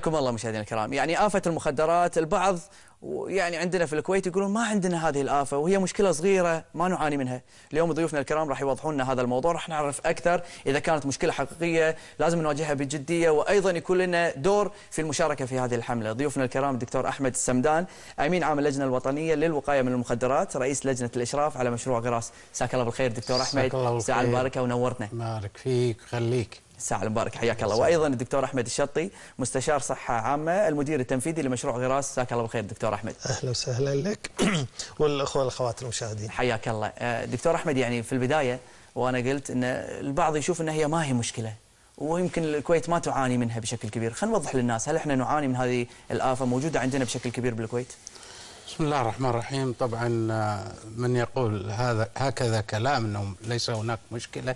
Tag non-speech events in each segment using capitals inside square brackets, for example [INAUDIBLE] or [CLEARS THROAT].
حياكم الله مشاهدينا الكرام يعني آفة المخدرات البعض يعني عندنا في الكويت يقولون ما عندنا هذه الآفة وهي مشكلة صغيرة ما نعاني منها اليوم ضيوفنا الكرام راح يوضحون لنا هذا الموضوع راح نعرف أكثر إذا كانت مشكلة حقيقية لازم نواجهها بجدية وأيضا يكون لنا دور في المشاركة في هذه الحملة ضيوفنا الكرام الدكتور أحمد السمدان أمين عام اللجنة الوطنية للوقاية من المخدرات رئيس لجنة الإشراف على مشروع غراس ساك الله بالخير دكتور أحمد الله بالخير ونورتنا بارك فيك خليك الساعة المبارك حياك الله وأيضا الدكتور أحمد الشطي مستشار صحة عامة المدير التنفيذي لمشروع غراس ساك الله بخير دكتور أحمد أهلا وسهلا لك [CLEARS THROAT] والأخوة والأخوات المشاهدين حياك الله آه، دكتور أحمد يعني في البداية وأنا قلت أن البعض يشوف أنها هي ما هي مشكلة ويمكن الكويت ما تعاني منها بشكل كبير خلينا نوضح للناس هل احنا نعاني من هذه الآفة موجودة عندنا بشكل كبير بالكويت بسم الله الرحمن الرحيم طبعا آه، من يقول هذا هكذا كلام انه ليس هناك مشكله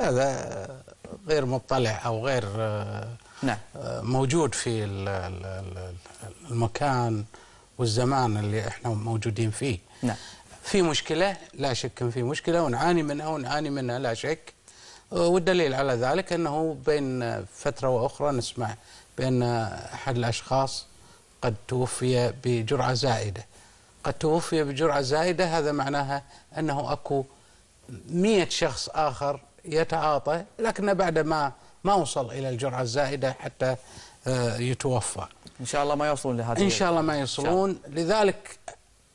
هذا غير مطلع او غير آه، نعم. آه، موجود في المكان والزمان اللي احنا موجودين فيه نعم. في مشكله لا شك ان في مشكله ونعاني منها ونعاني منها لا شك آه، والدليل على ذلك انه بين فتره واخرى نسمع بان احد الاشخاص قد توفي بجرعه زائده قد توفي بجرعه زائده هذا معناها انه اكو مئة شخص اخر يتعاطى لكن بعد ما ما وصل إلى الجرعة الزائدة حتى آه، يتوفى إن شاء الله ما يوصلون لهذه إن شاء الله ما يوصلون لذلك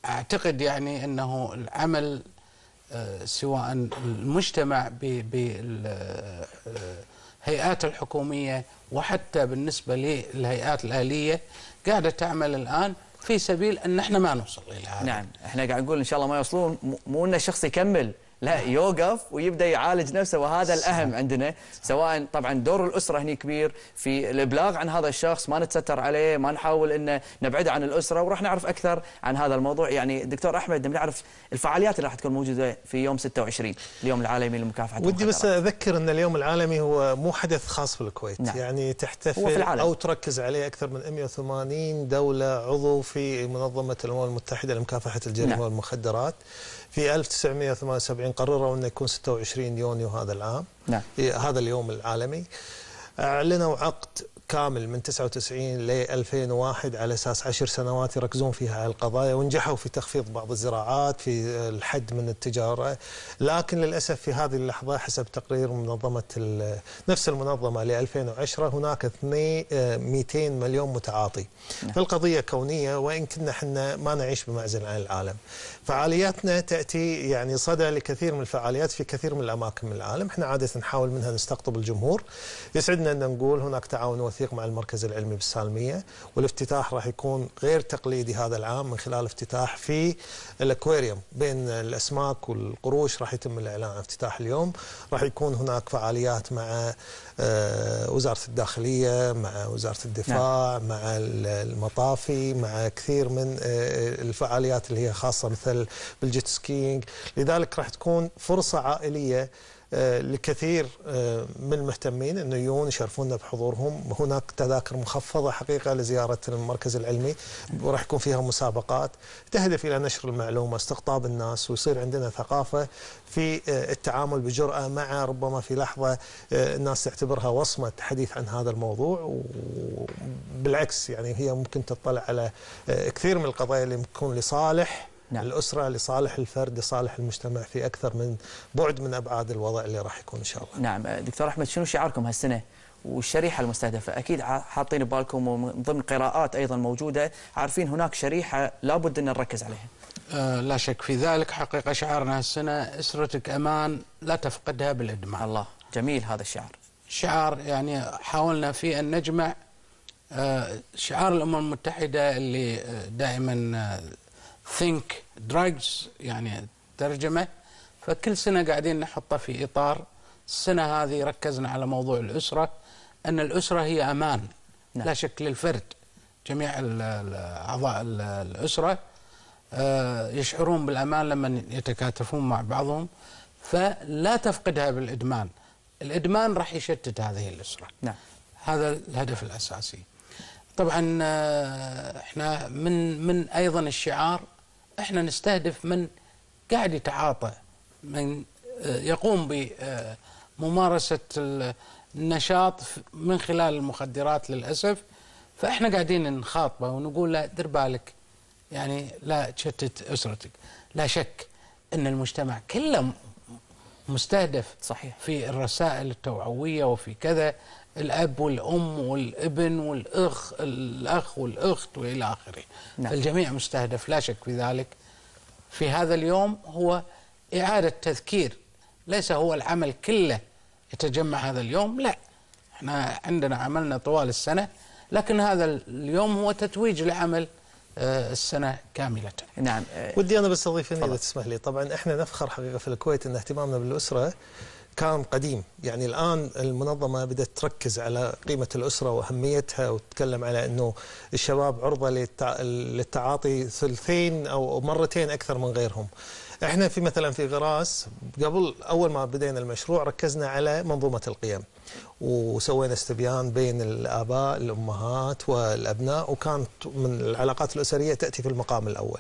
أعتقد يعني أنه العمل آه، سواء المجتمع بالهيئات آه، الحكومية وحتى بالنسبة للهيئات الآلية قاعدة تعمل الآن في سبيل أن احنا ما نوصل إلى هذا نعم احنا قاعد نقول إن شاء الله ما يوصلون مو أن الشخص يكمل لا يوقف ويبدا يعالج نفسه وهذا الاهم عندنا سواء طبعا دور الاسره هنا كبير في الابلاغ عن هذا الشخص ما نتستر عليه ما نحاول انه نبعده عن الاسره وراح نعرف اكثر عن هذا الموضوع يعني دكتور احمد بنعرف الفعاليات اللي راح تكون موجوده في يوم 26 اليوم العالمي لمكافحه ودي بس اذكر ان اليوم العالمي هو مو حدث خاص بالكويت نعم. يعني تحتفل او تركز عليه اكثر من 180 دوله عضو في منظمه الامم المتحده لمكافحه الجريمه نعم. والمخدرات في 1978 قرروا انه يكون 26 يونيو هذا العام نعم. إيه، هذا اليوم العالمي اعلنوا عقد كامل من 99 ل 2001 على اساس 10 سنوات يركزون فيها على القضايا ونجحوا في تخفيض بعض الزراعات في الحد من التجاره لكن للاسف في هذه اللحظه حسب تقرير منظمه نفس المنظمه ل 2010 هناك 200 مليون متعاطي نعم. فالقضيه كونيه وان كنا احنا ما نعيش بمعزل عن العالم فعالياتنا تاتي يعني صدى لكثير من الفعاليات في كثير من الاماكن من العالم احنا عاده نحاول منها نستقطب الجمهور يسعدنا احنا ان نقول هناك تعاون وثيق مع المركز العلمي بالسالميه والافتتاح راح يكون غير تقليدي هذا العام من خلال افتتاح في الاكواريوم بين الاسماك والقروش راح يتم الاعلان عن افتتاح اليوم راح يكون هناك فعاليات مع آه، وزاره الداخليه مع وزاره الدفاع نعم. مع المطافي مع كثير من آه، الفعاليات اللي هي خاصه مثل بالجيت سكينج لذلك راح تكون فرصه عائليه آه، لكثير آه، من المهتمين انه يجون يشرفونا بحضورهم هناك تذاكر مخفضه حقيقه لزياره المركز العلمي وراح يكون فيها مسابقات تهدف الى نشر المعلومه استقطاب الناس ويصير عندنا ثقافه في آه، التعامل بجراه مع ربما في لحظه الناس تعتبرها وصمه حديث عن هذا الموضوع وبالعكس يعني هي ممكن تطلع على كثير من القضايا اللي تكون لصالح نعم. الأسرة لصالح الفرد لصالح المجتمع في أكثر من بعد من أبعاد الوضع اللي راح يكون إن شاء الله نعم دكتور أحمد شنو شعاركم هالسنة والشريحة المستهدفة أكيد حاطين ببالكم ومن ضمن قراءات أيضا موجودة عارفين هناك شريحة لابد أن نركز عليها أه لا شك في ذلك حقيقة شعارنا هالسنة أسرتك أمان لا تفقدها بالإدمان الله جميل هذا الشعار شعار يعني حاولنا فيه أن نجمع آه، شعار الأمم المتحدة اللي آه، دائما آه، ثينك دراجز يعني ترجمه فكل سنه قاعدين نحطه في اطار السنه هذه ركزنا على موضوع الاسره ان الاسره هي امان نعم. لا شك للفرد جميع اعضاء الاسره آه، يشعرون بالامان لما يتكاتفون مع بعضهم فلا تفقدها بالادمان الادمان راح يشتت هذه الاسره نعم. هذا الهدف الاساسي طبعا آه، احنا من من ايضا الشعار احنا نستهدف من قاعد يتعاطى من آه، يقوم بممارسة النشاط من خلال المخدرات للأسف فإحنا قاعدين نخاطبه ونقول له دير بالك يعني لا تشتت أسرتك لا شك أن المجتمع كله مستهدف صحيح في الرسائل التوعوية وفي كذا الاب والام والابن والاخ الاخ والاخت والى اخره نعم. فالجميع مستهدف لا شك في ذلك في هذا اليوم هو اعاده تذكير ليس هو العمل كله يتجمع هذا اليوم لا احنا عندنا عملنا طوال السنه لكن هذا اليوم هو تتويج لعمل آه، السنة كاملة نعم ودي أنا بس أضيف إذا تسمح لي طبعا إحنا نفخر حقيقة في الكويت أن اهتمامنا بالأسرة كان قديم يعني الآن المنظمة بدأت تركز على قيمة الأسرة وأهميتها وتتكلم على أنه الشباب عرضة للتعاطي ثلثين أو مرتين أكثر من غيرهم احنا في مثلا في غراس قبل اول ما بدينا المشروع ركزنا على منظومه القيم وسوينا استبيان بين الاباء الامهات والابناء وكانت من العلاقات الاسريه تاتي في المقام الاول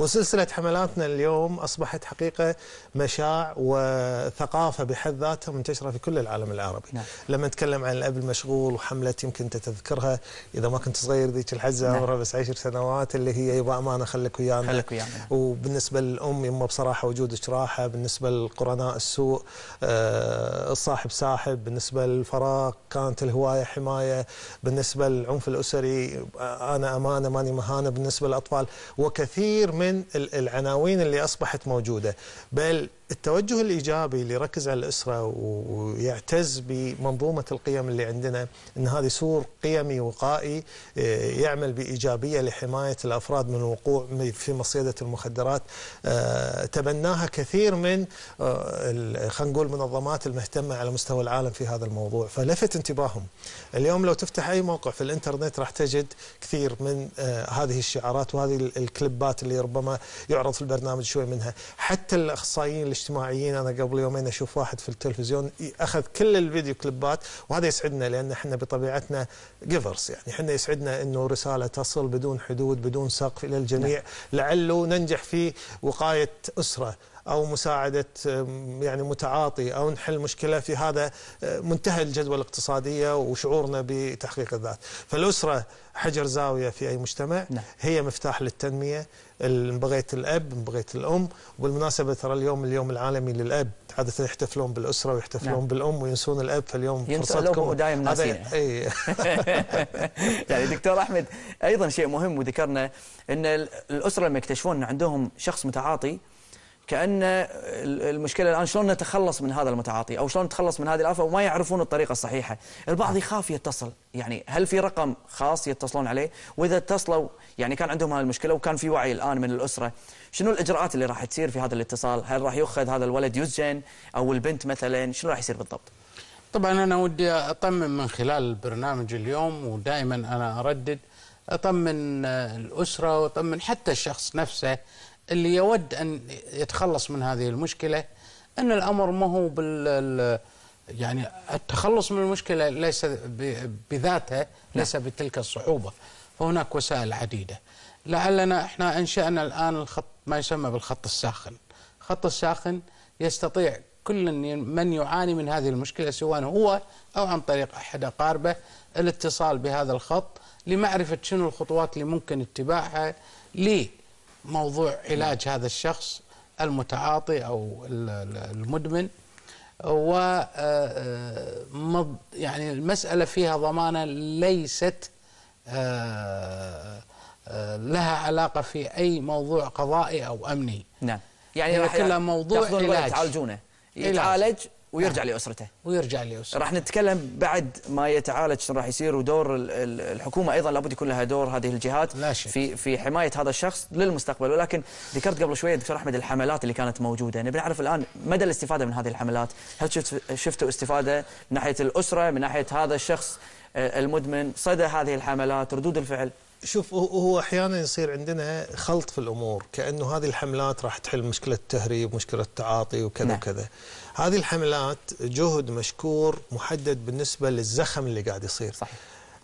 وسلسلة حملاتنا اليوم أصبحت حقيقة مشاع وثقافة بحد ذاتها منتشرة في كل العالم العربي نعم. لما نتكلم عن الأب المشغول وحملة يمكن تتذكرها إذا ما كنت صغير ذيك الحزة عمرها بس عشر سنوات اللي هي يبا أمانة خليك ويانا خليك ويانا نعم. وبالنسبة للأم يما بصراحة وجودك راحة بالنسبة للقرناء السوء آه الصاحب ساحب بالنسبة للفراق كانت الهواية حماية بالنسبة للعنف الأسري آه، أنا أمانة ماني مهانة بالنسبة للأطفال وكثير من من العناوين اللي أصبحت موجودة بل التوجه الايجابي اللي يركز على الاسره ويعتز بمنظومه القيم اللي عندنا ان هذه سور قيمي وقائي آه، يعمل بايجابيه لحمايه الافراد من الوقوع في مصيده المخدرات آه، تبناها كثير من آه، خلينا نقول منظمات المهتمه على مستوى العالم في هذا الموضوع فلفت انتباههم اليوم لو تفتح اي موقع في الانترنت راح تجد كثير من هذه الشعارات وهذه الكليبات اللي ربما يعرض في البرنامج شوي منها حتى الاخصائيين الاجتماعيين انا قبل يومين اشوف واحد في التلفزيون اخذ كل الفيديو كليبات وهذا يسعدنا لان احنا بطبيعتنا جيفرز يعني احنا يسعدنا انه رساله تصل بدون حدود بدون سقف الى الجميع نعم. لعله ننجح في وقايه اسره او مساعده يعني متعاطي او نحل مشكله في هذا أه، منتهى الجدوى الاقتصاديه وشعورنا بتحقيق الذات فالاسره حجر زاويه في اي مجتمع نعم. هي مفتاح للتنميه ان بغيت الاب ان بغيت الام وبالمناسبه ترى اليوم اليوم العالمي للاب عاده يحتفلون بالاسره ويحتفلون نعم. بالام وينسون الاب فاليوم فرصتكم دائما ناسين اي يعني دكتور احمد ايضا شيء مهم وذكرنا ان الاسره لما يكتشفون ان عندهم شخص متعاطي كأن المشكلة الآن شلون نتخلص من هذا المتعاطي أو شلون نتخلص من هذه الآفة وما يعرفون الطريقة الصحيحة البعض نعم. يخاف يتصل يعني هل في رقم خاص يتصلون عليه وإذا اتصلوا يعني كان عندهم هذه المشكلة وكان في وعي الآن من الأسرة شنو الإجراءات اللي راح تصير في هذا الاتصال هل راح يؤخذ هذا الولد يسجن أو البنت مثلا شنو راح يصير بالضبط طبعا أنا ودي أطمن من خلال البرنامج اليوم ودائما أنا أردد أطمن الأسرة وأطمن حتى الشخص نفسه اللي يود ان يتخلص من هذه المشكله ان الامر ما هو بال يعني التخلص من المشكله ليس بذاتها نعم. ليس بتلك الصعوبه فهناك وسائل عديده لعلنا احنا انشانا الان الخط ما يسمى بالخط الساخن الخط الساخن يستطيع كل من يعاني من هذه المشكله سواء هو او عن طريق احد اقاربه الاتصال بهذا الخط لمعرفه شنو الخطوات اللي ممكن اتباعها ليه موضوع علاج نعم. هذا الشخص المتعاطي أو المدمن و آه، آه، يعني المسألة فيها ضمانة ليست آه، لها علاقة في أي موضوع قضائي أو أمني نعم يعني كل موضوع علاج تعالجونه يتعالج ويرجع آه. لاسرته ويرجع لاسرته راح نتكلم بعد ما يتعالج شنو راح يصير ودور الحكومه ايضا لابد يكون لها دور هذه الجهات لا شك. في في حمايه هذا الشخص للمستقبل ولكن ذكرت قبل شويه دكتور احمد الحملات اللي كانت موجوده نبي يعني نعرف الان مدى الاستفاده من هذه الحملات هل شفت شفتوا استفاده من ناحيه الاسره من ناحيه هذا الشخص آه، المدمن صدى هذه الحملات ردود الفعل شوف هو احيانا يصير عندنا خلط في الامور كانه هذه الحملات راح تحل مشكله التهريب مشكله التعاطي وكذا نعم. وكذا هذه الحملات جهد مشكور محدد بالنسبه للزخم اللي قاعد يصير صحيح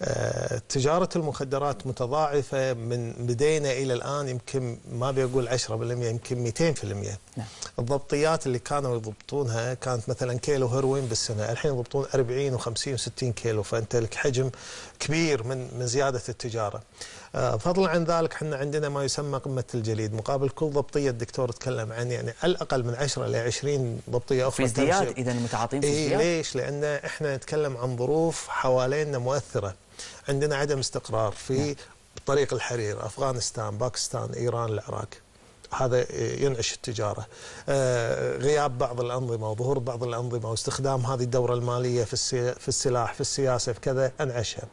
آه، تجارة المخدرات متضاعفة من بدينا إلى الآن يمكن ما بيقول 10% يمكن 200% نعم. الضبطيات اللي كانوا يضبطونها كانت مثلا كيلو هيروين بالسنة الحين يضبطون 40 و50 و60 كيلو فأنت لك حجم كبير من من زياده التجاره. آه، فضلا عن ذلك احنا عندنا ما يسمى قمه الجليد، مقابل كل ضبطيه الدكتور تكلم عن يعني الاقل من 10 الى 20 ضبطيه اخرى في ازدياد اذا المتعاطين في إيه، ازدياد؟ ليش؟ لان احنا نتكلم عن ظروف حوالينا مؤثره. عندنا عدم استقرار في نعم. طريق الحرير، افغانستان، باكستان، ايران، العراق. هذا ينعش التجارة آه، غياب بعض الأنظمة وظهور بعض الأنظمة واستخدام هذه الدورة المالية في السلاح في السياسة في كذا أنعشها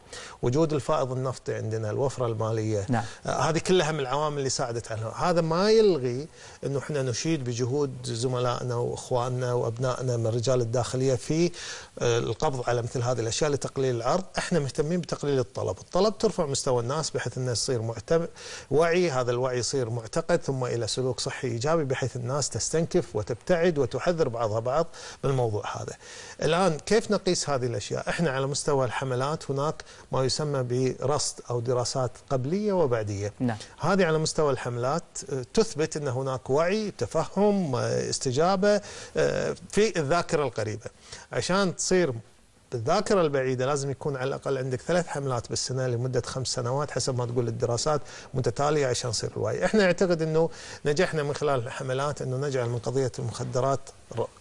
وجود الفائض النفطي عندنا الوفرة المالية نعم. آه، هذه كلها من العوامل اللي ساعدت عنها هذا ما يلغي أنه احنا نشيد بجهود زملائنا وإخواننا وأبنائنا من رجال الداخلية في آه، القبض على مثل هذه الأشياء لتقليل العرض احنا مهتمين بتقليل الطلب الطلب ترفع مستوى الناس بحيث أنه يصير وعي هذا الوعي يصير معتقد ثم إلى سلوك صحي ايجابي بحيث الناس تستنكف وتبتعد وتحذر بعضها بعض بالموضوع هذا. الان كيف نقيس هذه الاشياء؟ احنا على مستوى الحملات هناك ما يسمى برصد او دراسات قبليه وبعديه. نعم. هذه على مستوى الحملات آه، تثبت ان هناك وعي، تفهم، آه، استجابه آه، في الذاكره القريبه. عشان تصير بالذاكرة البعيدة لازم يكون على الأقل عندك ثلاث حملات بالسنة لمدة خمس سنوات حسب ما تقول الدراسات متتالية عشان يصير الوعي احنا نعتقد أنه نجحنا من خلال الحملات أنه نجعل من قضية المخدرات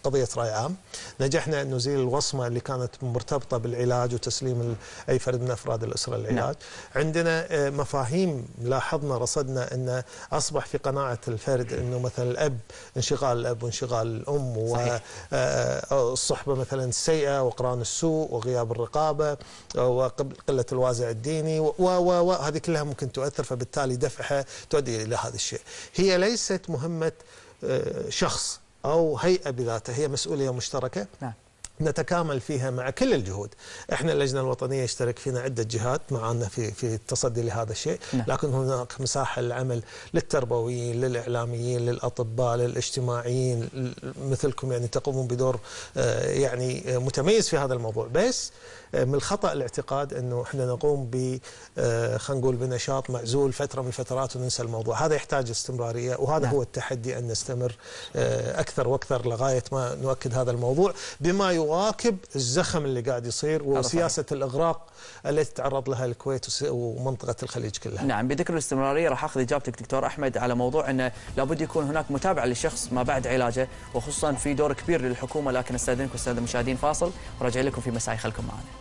قضية رأي عام نجحنا أن نزيل الوصمة اللي كانت مرتبطة بالعلاج وتسليم أي فرد من أفراد الأسرة نعم. للعلاج نعم. عندنا آه، مفاهيم لاحظنا رصدنا أن أصبح في قناعة الفرد أنه مثلا الأب انشغال الأب وانشغال الأم صحيح. والصحبة آه، آه، مثلا السيئة وقران السوء وغياب الرقابة وقلة الوازع الديني وهذه كلها ممكن تؤثر فبالتالي دفعها تؤدي إلى هذا الشيء هي ليست مهمة آه، شخص أو هيئة بذاتها هي مسؤولية مشتركة نعم. نتكامل فيها مع كل الجهود احنا اللجنه الوطنيه يشترك فينا عده جهات معنا في في التصدي لهذا الشيء نعم. لكن هناك مساحه للعمل للتربويين للاعلاميين للاطباء للاجتماعيين مثلكم يعني تقومون بدور آه، يعني متميز في هذا الموضوع بس آه، من الخطا الاعتقاد انه احنا نقوم ب آه، خلينا نقول بنشاط معزول فتره من الفترات وننسى الموضوع، هذا يحتاج استمراريه وهذا نعم. هو التحدي ان نستمر آه، اكثر واكثر لغايه ما نؤكد هذا الموضوع بما يواكب الزخم اللي قاعد يصير وسياسه الاغراق التي تعرض لها الكويت ومنطقه الخليج كلها. نعم بذكر الاستمراريه راح اخذ اجابتك دكتور احمد على موضوع انه لابد يكون هناك متابعه للشخص ما بعد علاجه وخصوصا في دور كبير للحكومه لكن استاذنكم استاذ المشاهدين فاصل وراجع لكم في مساء خلكم معنا.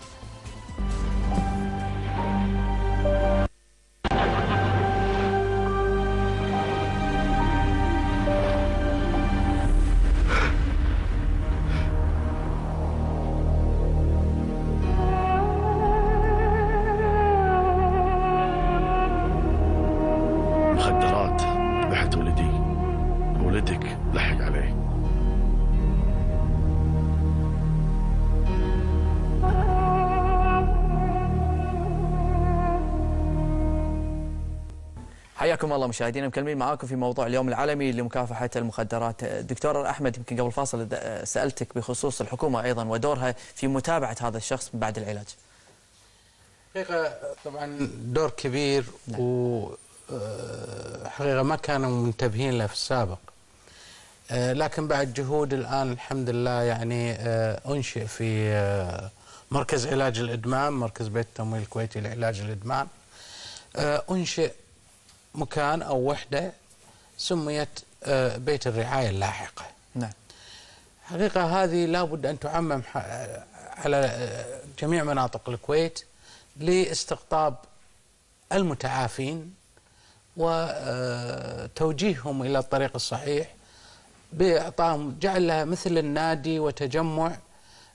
حياكم الله مشاهدينا مكملين معاكم في موضوع اليوم العالمي لمكافحه المخدرات، دكتور احمد يمكن قبل فاصل سالتك بخصوص الحكومه ايضا ودورها في متابعه هذا الشخص بعد العلاج. حقيقه طبعا دور كبير نعم. وحقيقه آه، ما كانوا منتبهين له في السابق. آه، لكن بعد جهود الان الحمد لله يعني آه، انشئ في مركز علاج الادمان، مركز بيت التمويل الكويتي لعلاج الادمان. انشئ مكان أو وحدة سميت آه، بيت الرعاية اللاحقة نعم حقيقة هذه لابد أن تعمم آه، على آه، جميع مناطق الكويت لاستقطاب المتعافين وتوجيههم إلى الطريق الصحيح بإعطائهم جعلها مثل النادي وتجمع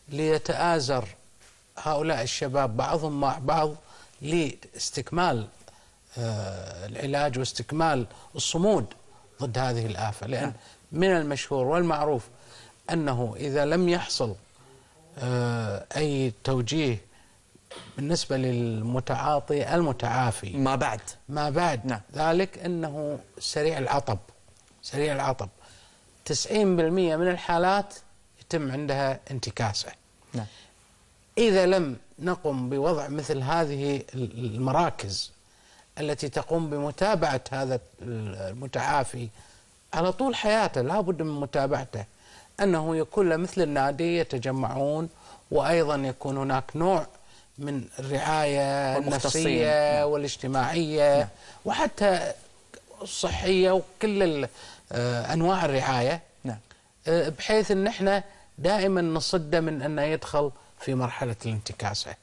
ليتآزر هؤلاء الشباب بعضهم مع بعض لاستكمال آه، العلاج واستكمال الصمود ضد هذه الآفة لأن نعم. من المشهور والمعروف أنه إذا لم يحصل آه، أي توجيه بالنسبة للمتعاطي المتعافي ما بعد ما بعد نعم. ذلك أنه سريع العطب سريع العطب 90% من الحالات يتم عندها انتكاسة نعم. إذا لم نقم بوضع مثل هذه المراكز التي تقوم بمتابعة هذا المتعافي على طول حياته لا بد من متابعته أنه يكون له مثل النادي يتجمعون وأيضا يكون هناك نوع من الرعاية النفسية نعم. والاجتماعية نعم. وحتى الصحية وكل آه، أنواع الرعاية نعم. آه، بحيث أن احنا دائما نصده من أنه يدخل في مرحلة الانتكاسة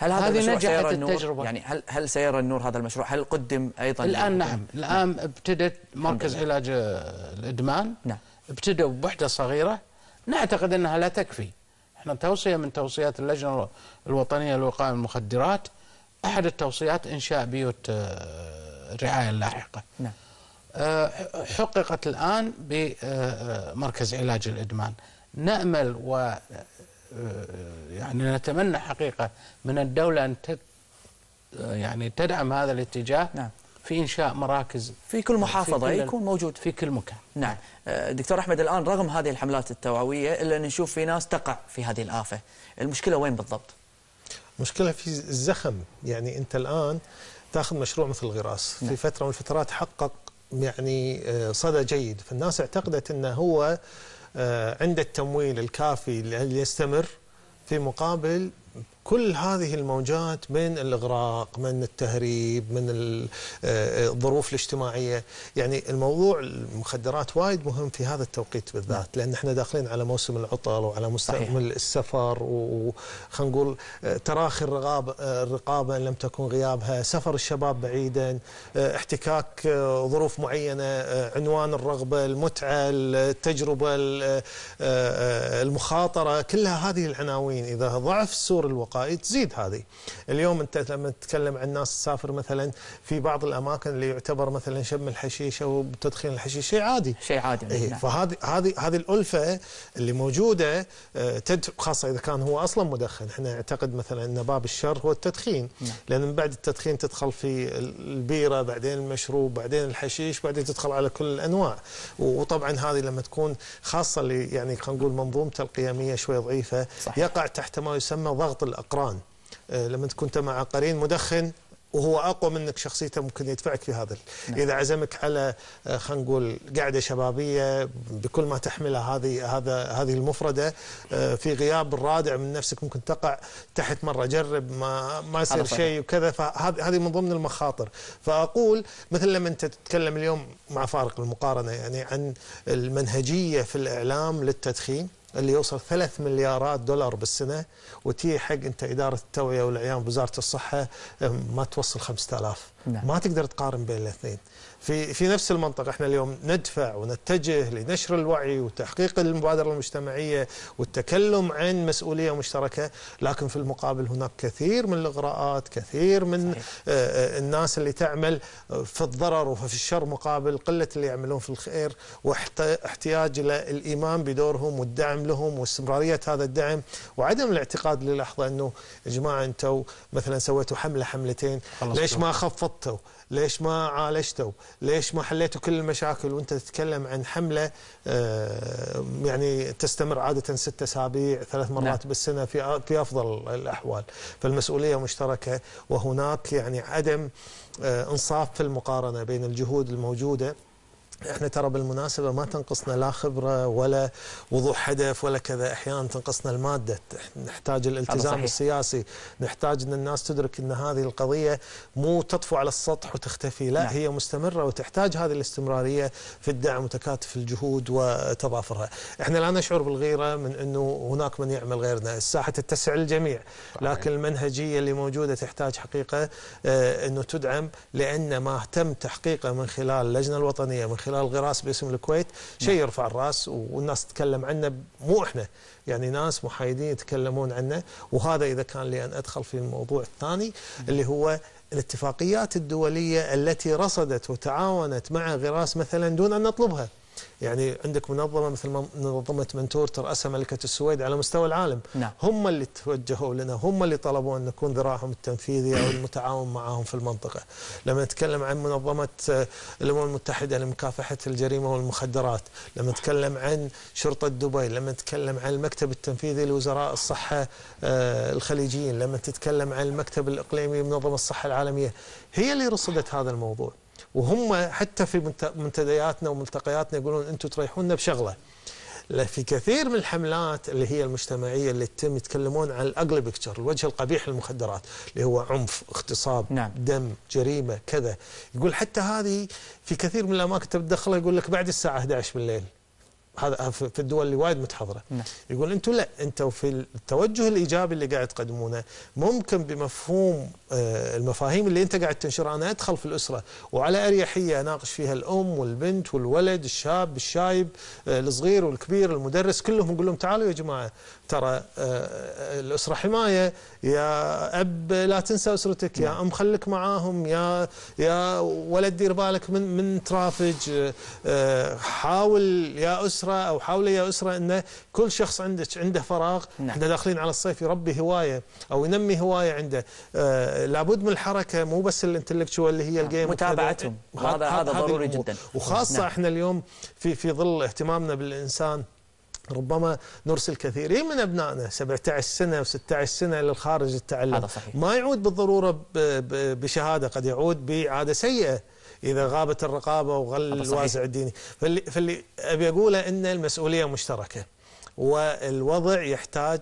هل هذا هذه نجحت التجربه النور؟ يعني هل هل سيرى النور هذا المشروع هل قدم ايضا الان نعم الان ابتدت مركز علاج الادمان نعم ابتدوا بوحده صغيره نعتقد انها لا تكفي احنا توصيه من توصيات اللجنه الوطنيه للوقايه المخدرات احد التوصيات انشاء بيوت الرعايه آه، اللاحقه نعم آه، حققت الان بمركز علاج الادمان نامل و يعني نتمنى حقيقة من الدولة أن يعني تدعم هذا الاتجاه نعم. في إنشاء مراكز في كل محافظة في كل يكون موجود في كل مكان نعم آه، دكتور أحمد الآن رغم هذه الحملات التوعوية إلا نشوف في ناس تقع في هذه الآفة المشكلة وين بالضبط؟ مشكلة في الزخم يعني أنت الآن تاخذ مشروع مثل الغراس نعم. في فترة من الفترات حقق يعني آه، صدى جيد فالناس اعتقدت أنه هو آه، عند التمويل الكافي ليستمر في مقابل كل هذه الموجات من الإغراق من التهريب من آه، آه، الظروف الاجتماعية يعني الموضوع المخدرات وايد مهم في هذا التوقيت بالذات لأن احنا داخلين على موسم العطل وعلى مستقبل السفر وخلينا نقول آه، تراخي الرقابة, الرقابة إن لم تكن غيابها سفر الشباب بعيدا احتكاك ظروف معينة عنوان الرغبة المتعة التجربة المخاطرة كلها هذه العناوين إذا ضعف سور الوقاية الوقائي تزيد هذه اليوم انت لما تتكلم عن ناس تسافر مثلا في بعض الاماكن اللي يعتبر مثلا شم الحشيشه وتدخين الحشيش شيء عادي شيء عادي إيه فهذه هذه هذه الالفه اللي موجوده آه، خاصه اذا كان هو اصلا مدخن احنا نعتقد مثلا ان باب الشر هو التدخين نعم. لان من بعد التدخين تدخل في البيره بعدين المشروب بعدين الحشيش بعدين تدخل على كل الانواع وطبعا هذه لما تكون خاصه اللي يعني خلينا نقول منظومته القيميه شوي ضعيفه صح. يقع تحت ما يسمى ضغط الأرض الأقران آه، لما كنت مع قرين مدخن وهو اقوى منك شخصيته ممكن يدفعك في هذا نعم. اذا عزمك على آه، خلينا نقول قعده شبابيه بكل ما تحمله هذه هذا هذه المفرده آه، في غياب الرادع من نفسك ممكن تقع تحت مره جرب ما ما يصير شيء وكذا فهذه من ضمن المخاطر فاقول مثل لما انت تتكلم اليوم مع فارق المقارنه يعني عن المنهجيه في الاعلام للتدخين اللي يوصل ثلاث مليارات دولار بالسنه وتي حق انت اداره التوعيه والعيان بوزاره الصحه ما توصل خمسة آلاف نعم. ما تقدر تقارن بين الاثنين في في نفس المنطقة احنا اليوم ندفع ونتجه لنشر الوعي وتحقيق المبادرة المجتمعية والتكلم عن مسؤولية مشتركة لكن في المقابل هناك كثير من الإغراءات كثير من صحيح. آه، آه، الناس اللي تعمل في الضرر وفي الشر مقابل قلة اللي يعملون في الخير واحتياج إلى الإيمان بدورهم والدعم لهم واستمرارية هذا الدعم وعدم الاعتقاد للحظة أنه يا جماعة أنتوا مثلا سويتوا حملة حملتين ليش ما خفضتوا ليش ما عالجتوا ليش ما حليتوا كل المشاكل وانت تتكلم عن حمله آه، يعني تستمر عاده ست اسابيع ثلاث مرات نعم. بالسنه في في افضل الاحوال فالمسؤوليه مشتركه وهناك يعني عدم آه، انصاف في المقارنه بين الجهود الموجوده احنا ترى بالمناسبه ما تنقصنا لا خبره ولا وضوح هدف ولا كذا احيانا تنقصنا الماده نحتاج الالتزام السياسي نحتاج ان الناس تدرك ان هذه القضيه مو تطفو على السطح وتختفي لا نعم. هي مستمره وتحتاج هذه الاستمراريه في الدعم وتكاتف الجهود وتضافرها احنا لا نشعر بالغيره من انه هناك من يعمل غيرنا الساحه تتسع للجميع لكن المنهجيه اللي موجوده تحتاج حقيقه آه، انه تدعم لان ما تم تحقيقه من خلال اللجنه الوطنيه من خلال خلال غراس باسم الكويت شيء نعم. يرفع الراس والناس تتكلم عنه مو احنا يعني ناس محايدين يتكلمون عنه وهذا اذا كان لي ان ادخل في الموضوع الثاني نعم. اللي هو الاتفاقيات الدوليه التي رصدت وتعاونت مع غراس مثلا دون ان نطلبها يعني عندك منظمه مثل منظمه منتور ترأسها ملكه السويد على مستوى العالم نعم. هم اللي توجهوا لنا هم اللي طلبوا ان نكون ذراعهم التنفيذي او المتعاون معهم في المنطقه لما نتكلم عن منظمه آه، الامم المتحده لمكافحه الجريمه والمخدرات لما نتكلم عن شرطه دبي لما نتكلم عن المكتب التنفيذي لوزراء الصحه آه، الخليجيين لما تتكلم عن المكتب الاقليمي منظمه الصحه العالميه هي اللي رصدت هذا الموضوع وهم حتى في منتدياتنا وملتقياتنا يقولون انتم تريحونا بشغله في كثير من الحملات اللي هي المجتمعيه اللي تتم يتكلمون عن الاقلي بكتشر الوجه القبيح للمخدرات اللي هو عنف اغتصاب نعم. دم جريمه كذا يقول حتى هذه في كثير من الاماكن تبدخلها يقول لك بعد الساعه 11 بالليل هذا في الدول اللي وايد متحضره نعم. يقول انتم لا انتم في التوجه الايجابي اللي قاعد تقدمونه ممكن بمفهوم آه، المفاهيم اللي انت قاعد تنشرها انا ادخل في الاسره وعلى اريحيه اناقش فيها الام والبنت والولد الشاب الشايب آه، الصغير والكبير المدرس كلهم نقول لهم تعالوا يا جماعه ترى آه، آه، الاسره حمايه يا اب لا تنسى اسرتك يا نعم. ام خليك معاهم يا يا ولد دير بالك من من ترافج آه، حاول يا اسره او حاولي يا اسره ان كل شخص عندك عنده فراغ نعم. احنا داخلين على الصيف يربي هوايه او ينمي هوايه عنده لابد من الحركه مو بس الانتلكتشوال اللي هي نعم. الجيم متابعتهم هذا هذا ضروري جدا وخاصه نعم. احنا اليوم في في ظل اهتمامنا بالانسان ربما نرسل كثيرين من ابنائنا 17 سنه و16 سنه للخارج التعلم هذا صحيح. ما يعود بالضروره بشهاده قد يعود بعاده سيئه اذا غابت الرقابه وغل الوازع الديني فاللي, فاللي ابي اقوله ان المسؤوليه مشتركه والوضع يحتاج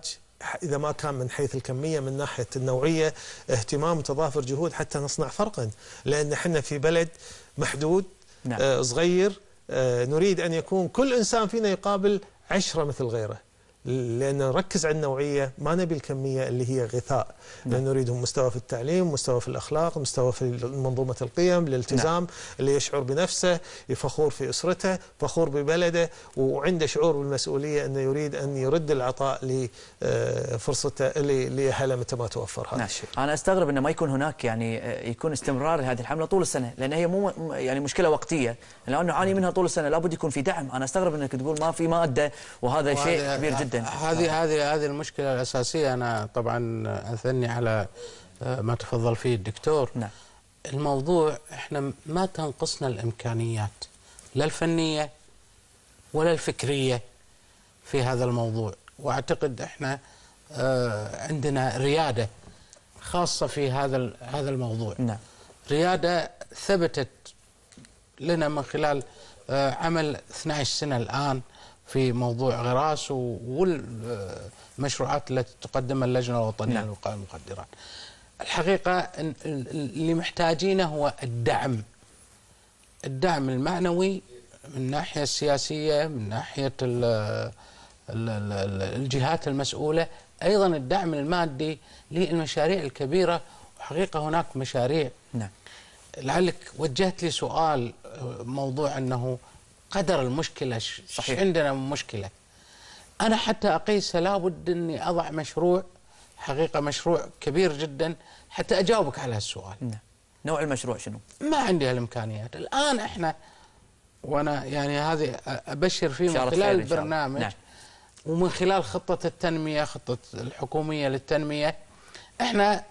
اذا ما كان من حيث الكميه من ناحيه النوعيه اهتمام وتضافر جهود حتى نصنع فرقا لان احنا في بلد محدود نعم. آه، صغير آه، نريد ان يكون كل انسان فينا يقابل عشرة مثل غيره لأن نركز على النوعية ما نبي الكمية اللي هي غثاء نعم. لأن نريدهم مستوى في التعليم مستوى في الأخلاق مستوى في منظومة القيم الالتزام نعم. اللي يشعر بنفسه فخور في أسرته فخور ببلده وعنده شعور بالمسؤولية أنه يريد أن يرد العطاء لفرصته آه، لأهله متى ما توفر هذا نعم. الشيء أنا أستغرب أنه ما يكون هناك يعني آه، يكون استمرار لهذه الحملة طول السنة لأن هي مو يعني مشكلة وقتية لانه نعاني منها طول السنه لابد يكون في دعم انا استغرب انك تقول ما في ماده وهذا شيء كبير جدا هذه نعم. هذه هذه المشكله الاساسيه انا طبعا اثني على آه، ما تفضل فيه الدكتور نعم. الموضوع احنا ما تنقصنا الامكانيات لا الفنيه ولا الفكريه في هذا الموضوع واعتقد احنا آه، عندنا رياده خاصه في هذا هذا الموضوع نعم. رياده ثبتت لنا من خلال آه، عمل 12 سنة الآن في موضوع غراس والمشروعات آه، التي تقدمها اللجنة الوطنية نعم. المخدرات الحقيقة اللي محتاجينه هو الدعم الدعم المعنوي من ناحية السياسية من ناحية الجهات المسؤولة أيضا الدعم المادي للمشاريع الكبيرة وحقيقة هناك مشاريع نعم. لعلك وجهت لي سؤال آه، موضوع انه قدر المشكله صحيح عندنا مشكله انا حتى اقيسها لابد اني اضع مشروع حقيقه مشروع كبير جدا حتى اجاوبك على هالسؤال نعم نوع المشروع شنو؟ ما عندي هالامكانيات الان احنا وانا يعني هذه ابشر فيه من خلال البرنامج نعم. ومن خلال خطه التنميه خطه الحكوميه للتنميه احنا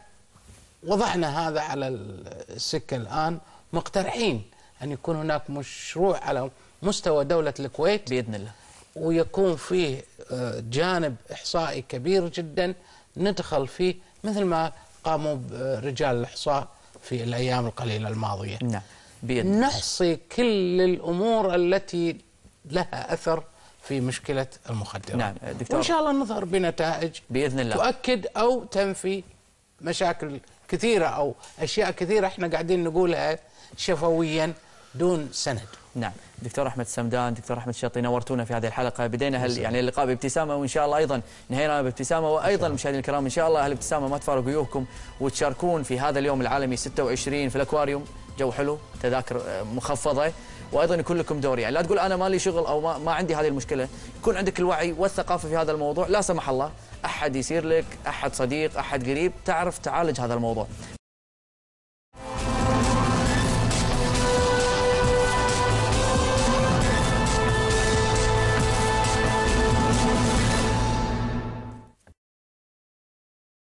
وضعنا هذا على السكة الآن مقترحين أن يكون هناك مشروع على مستوى دولة الكويت بإذن الله ويكون فيه آه، جانب إحصائي كبير جدا ندخل فيه مثل ما قاموا رجال الإحصاء في الأيام القليلة الماضية نعم بإذن نحصي كل الأمور التي لها أثر في مشكلة المخدرات نعم دكتور وإن شاء الله نظهر بنتائج بإذن الله تؤكد أو تنفي مشاكل كثيرة أو أشياء كثيرة إحنا قاعدين نقولها شفويا دون سند نعم دكتور احمد سمدان دكتور احمد شاطي نورتونا في هذه الحلقه بدينا هل يعني اللقاء بابتسامه وان شاء الله ايضا نهينا بابتسامه وايضا مشاهدينا الكرام ان شاء الله هالابتسامه ما تفارق ويوكم وتشاركون في هذا اليوم العالمي 26 في الاكواريوم جو حلو تذاكر آه، مخفضه وايضا يكون لكم دور يعني لا تقول انا مالي شغل او ما, ما عندي هذه المشكله يكون عندك الوعي والثقافه في هذا الموضوع لا سمح الله احد يصير لك احد صديق احد قريب تعرف تعالج هذا الموضوع